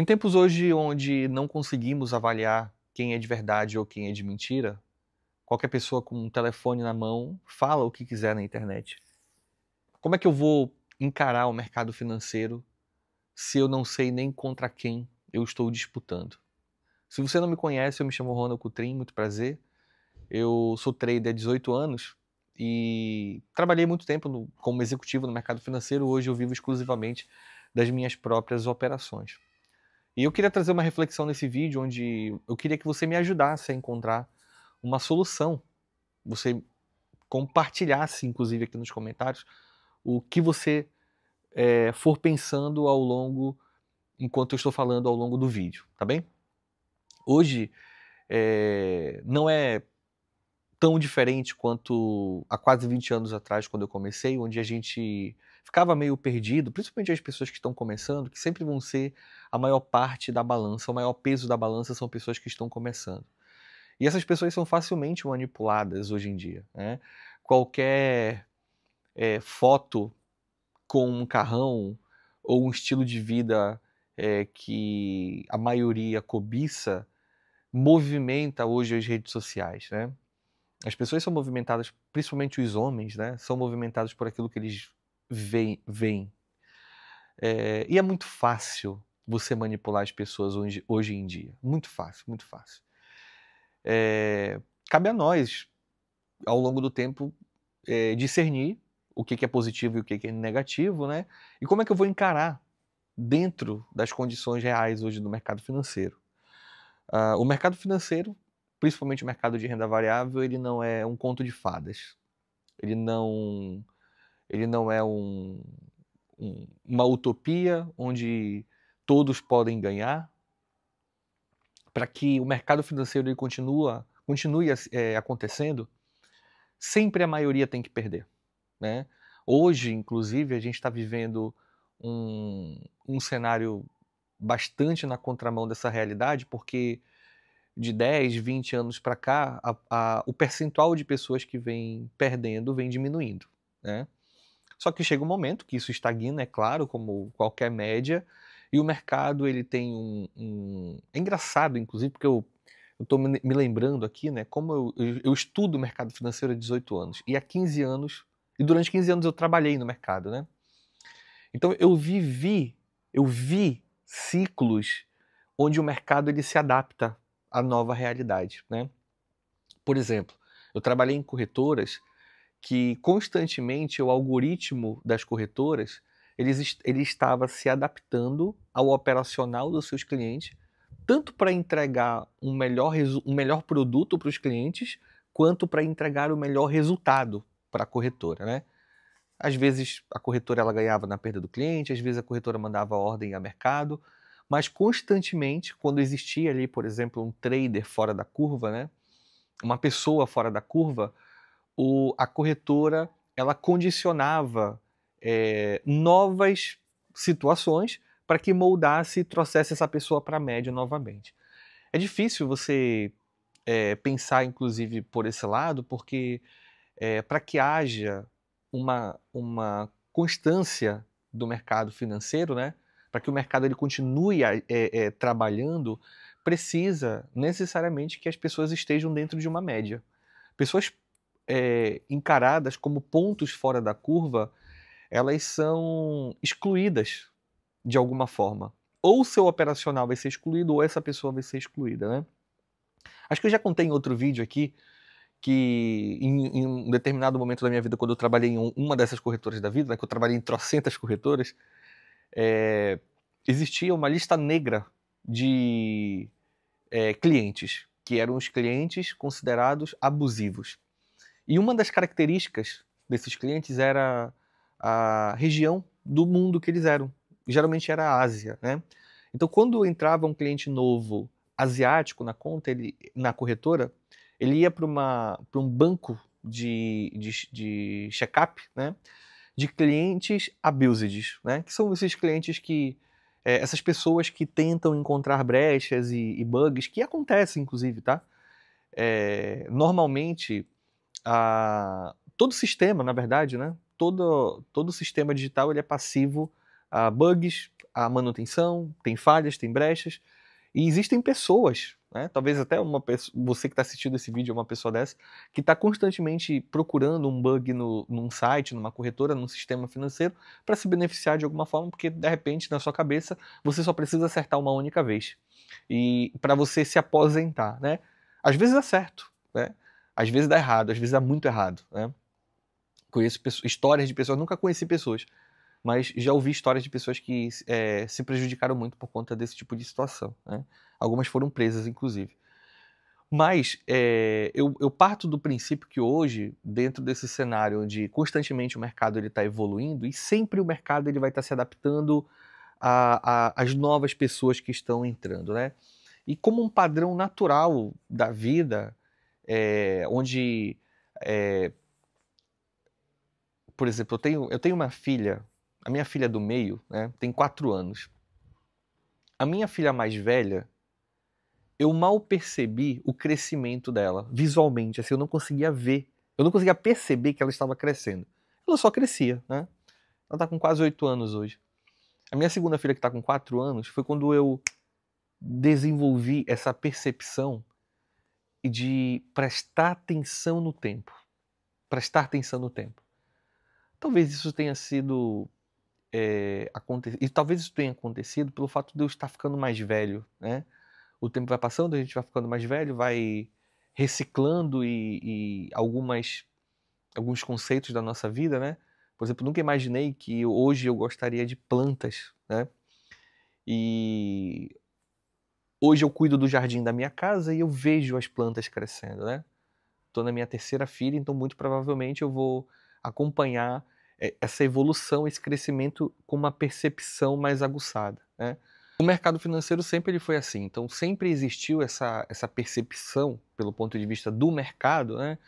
Em tempos hoje onde não conseguimos avaliar quem é de verdade ou quem é de mentira, qualquer pessoa com um telefone na mão fala o que quiser na internet. Como é que eu vou encarar o mercado financeiro se eu não sei nem contra quem eu estou disputando? Se você não me conhece, eu me chamo Ronald Coutrin, muito prazer. Eu sou trader há 18 anos e trabalhei muito tempo no, como executivo no mercado financeiro. Hoje eu vivo exclusivamente das minhas próprias operações. E eu queria trazer uma reflexão nesse vídeo onde eu queria que você me ajudasse a encontrar uma solução. Você compartilhasse, inclusive, aqui nos comentários, o que você é, for pensando ao longo, enquanto eu estou falando ao longo do vídeo, tá bem? Hoje é, não é tão diferente quanto há quase 20 anos atrás, quando eu comecei, onde a gente ficava meio perdido, principalmente as pessoas que estão começando, que sempre vão ser a maior parte da balança, o maior peso da balança são pessoas que estão começando. E essas pessoas são facilmente manipuladas hoje em dia. Né? Qualquer é, foto com um carrão ou um estilo de vida é, que a maioria cobiça movimenta hoje as redes sociais, né? As pessoas são movimentadas, principalmente os homens, né? São movimentados por aquilo que eles vem. vem. É, e é muito fácil você manipular as pessoas hoje, hoje em dia. Muito fácil, muito fácil. É, cabe a nós, ao longo do tempo, é, discernir o que, é positivo e o que, é negativo, né? E como é que eu vou encarar dentro das condições reais hoje do mercado financeiro. Uh, o mercado financeiro, principalmente o mercado de renda variável, ele não é um conto de fadas. Ele não ele não é um, um, uma utopia onde todos podem ganhar, para que o mercado financeiro ele continua, continue é, acontecendo, sempre a maioria tem que perder. Né? Hoje, inclusive, a gente está vivendo um, um cenário bastante na contramão dessa realidade, porque de 10, 20 anos para cá, a, a, o percentual de pessoas que vem perdendo vem diminuindo. Né? Só que chega um momento que isso estagna, é claro, como qualquer média, e o mercado ele tem um. um... É engraçado, inclusive, porque eu estou me lembrando aqui, né? Como eu, eu estudo o mercado financeiro há 18 anos, e há 15 anos, e durante 15 anos eu trabalhei no mercado, né? Então eu vivi, eu vi ciclos onde o mercado ele se adapta à nova realidade, né? Por exemplo, eu trabalhei em corretoras que constantemente o algoritmo das corretoras ele, ele estava se adaptando ao operacional dos seus clientes, tanto para entregar um melhor, um melhor produto para os clientes, quanto para entregar o melhor resultado para a corretora, né? Às vezes a corretora ela ganhava na perda do cliente, às vezes a corretora mandava ordem a mercado, mas constantemente, quando existia ali, por exemplo, um trader fora da curva, né? Uma pessoa fora da curva, o, a corretora ela condicionava é, novas situações para que moldasse e trouxesse essa pessoa para a média novamente. É difícil você é, pensar, inclusive, por esse lado, porque é, para que haja uma, uma constância do mercado financeiro, né, para que o mercado ele continue a, é, é, trabalhando, precisa necessariamente que as pessoas estejam dentro de uma média. Pessoas é, encaradas como pontos fora da curva, elas são excluídas de alguma forma. Ou seu operacional vai ser excluído, ou essa pessoa vai ser excluída, né? Acho que eu já contei em outro vídeo aqui que em, em um determinado momento da minha vida, quando eu trabalhei em uma dessas corretoras da vida, né, que eu trabalhei em trocentas corretoras, é, existia uma lista negra de é, clientes, que eram os clientes considerados abusivos. E uma das características desses clientes era a região do mundo que eles eram. Geralmente era a Ásia, né? Então, quando entrava um cliente novo asiático na conta, ele, na corretora, ele ia para um banco de, de, de check-up, né? De clientes abused, né? Que são esses clientes que... É, essas pessoas que tentam encontrar brechas e, e bugs, que acontecem, inclusive, tá? É, normalmente, a, todo sistema, na verdade, né? Todo, todo sistema digital ele é passivo a bugs, a manutenção, tem falhas, tem brechas. E existem pessoas, né? talvez até uma pessoa, você que está assistindo esse vídeo é uma pessoa dessa, que está constantemente procurando um bug no, num site, numa corretora, num sistema financeiro, para se beneficiar de alguma forma, porque de repente na sua cabeça você só precisa acertar uma única vez. E para você se aposentar, né? Às vezes dá certo, né? às vezes dá errado, às vezes dá muito errado, né? Conheço pessoas, histórias de pessoas, nunca conheci pessoas, mas já ouvi histórias de pessoas que é, se prejudicaram muito por conta desse tipo de situação. Né? Algumas foram presas, inclusive. Mas é, eu, eu, parto do princípio que hoje, dentro desse cenário onde constantemente o mercado está evoluindo e sempre o mercado ele vai estar tá se adaptando às novas pessoas que estão entrando, né? E como um padrão natural da vida, é, onde, é, por exemplo, eu tenho, eu tenho uma filha, a minha filha do meio, né, tem quatro anos. A minha filha mais velha, eu mal percebi o crescimento dela, visualmente, assim, eu não conseguia ver, eu não conseguia perceber que ela estava crescendo. Ela só crescia, né? Ela está com quase oito anos hoje. A minha segunda filha, que está com quatro anos, foi quando eu desenvolvi essa percepção e de prestar atenção no tempo. Prestar atenção no tempo. Talvez isso tenha sido. É, aconte... E talvez isso tenha acontecido pelo fato de eu estar ficando mais velho, né? O tempo vai passando, a gente vai ficando mais velho, vai reciclando e, e algumas, alguns conceitos da nossa vida, né? Por exemplo, nunca imaginei que hoje eu gostaria de plantas, né? E Hoje eu cuido do jardim da minha casa e eu vejo as plantas crescendo, né? Estou na minha terceira filha, então muito provavelmente eu vou acompanhar é, essa evolução, esse crescimento com uma percepção mais aguçada, né? O mercado financeiro sempre ele foi assim, então sempre existiu essa, essa percepção, pelo ponto de vista do mercado, né,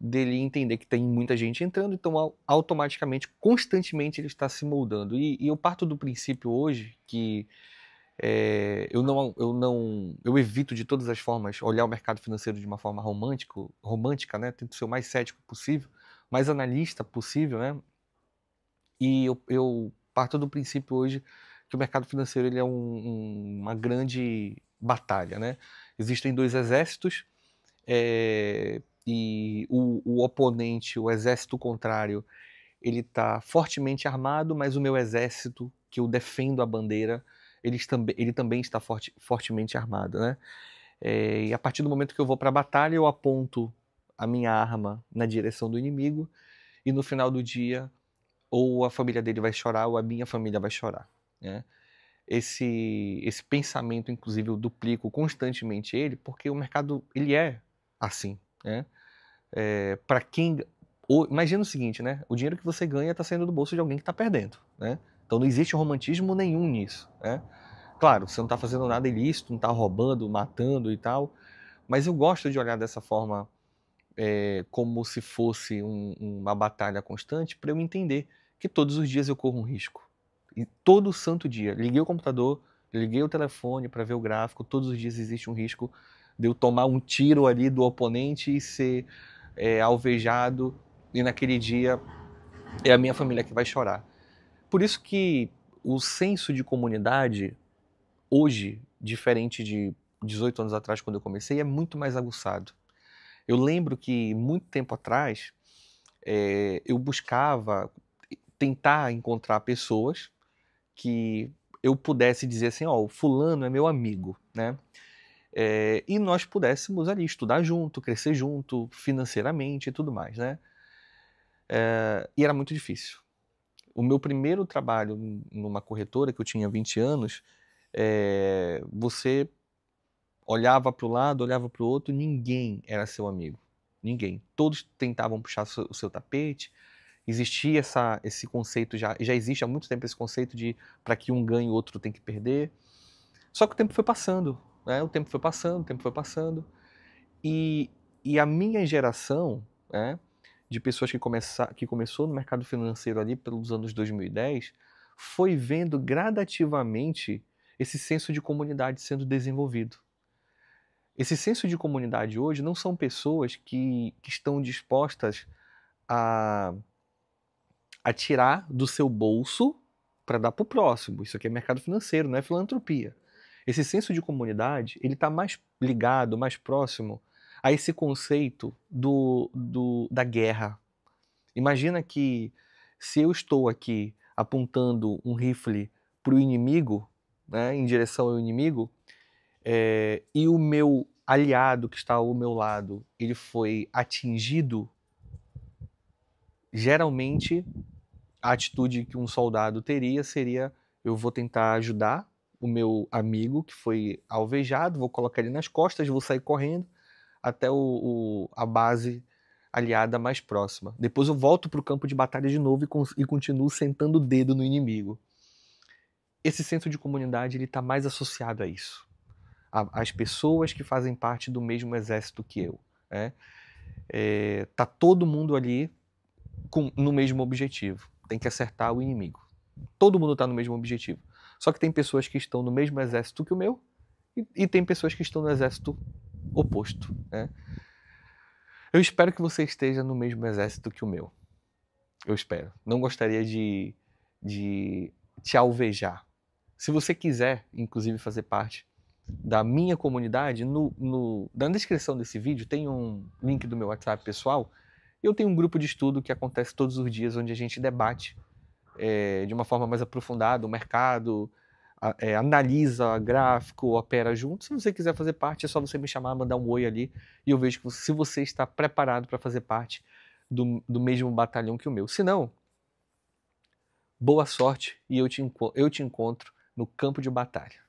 dele entender que tem muita gente entrando, então automaticamente, constantemente ele está se moldando. E, e eu parto do princípio hoje que é, eu não, eu não, eu evito de todas as formas olhar o mercado financeiro de uma forma romântico, romântica, né? Tento ser o mais cético possível, mais analista possível, né? E eu, eu parto do princípio hoje que o mercado financeiro ele é um, um, uma grande batalha, né? Existem dois exércitos é, e o, o oponente, o exército contrário, ele está fortemente armado, mas o meu exército que eu defendo a bandeira ele também está forte, fortemente armado, né? É, e a partir do momento que eu vou para a batalha, eu aponto a minha arma na direção do inimigo e no final do dia ou a família dele vai chorar ou a minha família vai chorar, né? Esse, esse pensamento, inclusive, eu duplico constantemente ele, porque o mercado, ele é assim, né? É, para quem... Ou, imagina o seguinte, né? O dinheiro que você ganha está saindo do bolso de alguém que está perdendo, né? Então não existe romantismo nenhum nisso, né? Claro, você não está fazendo nada ilícito, não está roubando, matando e tal, mas eu gosto de olhar dessa forma é, como se fosse um, uma batalha constante para eu entender que todos os dias eu corro um risco. E todo santo dia, liguei o computador, liguei o telefone para ver o gráfico, todos os dias existe um risco de eu tomar um tiro ali do oponente e ser é, alvejado, e naquele dia é a minha família que vai chorar. Por isso que o senso de comunidade, hoje, diferente de 18 anos atrás, quando eu comecei, é muito mais aguçado. Eu lembro que, muito tempo atrás, é, eu buscava tentar encontrar pessoas que eu pudesse dizer assim, ó, oh, fulano é meu amigo, né? É, e nós pudéssemos ali estudar junto, crescer junto, financeiramente e tudo mais, né? É, e era muito difícil o meu primeiro trabalho numa corretora, que eu tinha 20 anos, é, você olhava para o lado, olhava para o outro, ninguém era seu amigo. Ninguém. Todos tentavam puxar o seu tapete. Existia essa, esse conceito, já, já existe há muito tempo esse conceito de para que um ganhe, o outro tem que perder. Só que o tempo foi passando, né? o tempo foi passando, o tempo foi passando. E, e a minha geração, né? de pessoas que, começa, que começou no mercado financeiro ali pelos anos 2010, foi vendo gradativamente esse senso de comunidade sendo desenvolvido. Esse senso de comunidade hoje não são pessoas que, que estão dispostas a, a tirar do seu bolso para dar para o próximo. Isso aqui é mercado financeiro, não é filantropia. Esse senso de comunidade ele está mais ligado, mais próximo a esse conceito do, do, da guerra. Imagina que se eu estou aqui apontando um rifle para o inimigo, né, em direção ao inimigo, é, e o meu aliado que está ao meu lado ele foi atingido, geralmente a atitude que um soldado teria seria eu vou tentar ajudar o meu amigo que foi alvejado, vou colocar ele nas costas, vou sair correndo até o, o, a base aliada mais próxima. Depois eu volto para o campo de batalha de novo e, e continuo sentando o dedo no inimigo. Esse senso de comunidade ele está mais associado a isso, às pessoas que fazem parte do mesmo exército que eu. Né? É, tá todo mundo ali com, no mesmo objetivo. Tem que acertar o inimigo. Todo mundo está no mesmo objetivo. Só que tem pessoas que estão no mesmo exército que o meu e, e tem pessoas que estão no exército oposto. Né? Eu espero que você esteja no mesmo exército que o meu. Eu espero. Não gostaria de, de te alvejar. Se você quiser, inclusive, fazer parte da minha comunidade, no, no, na descrição desse vídeo tem um link do meu WhatsApp pessoal. Eu tenho um grupo de estudo que acontece todos os dias, onde a gente debate é, de uma forma mais aprofundada o mercado, é, analisa gráfico, opera junto. Se você quiser fazer parte, é só você me chamar, mandar um oi ali e eu vejo se você está preparado para fazer parte do, do mesmo batalhão que o meu. Se não, boa sorte e eu te, eu te encontro no campo de batalha.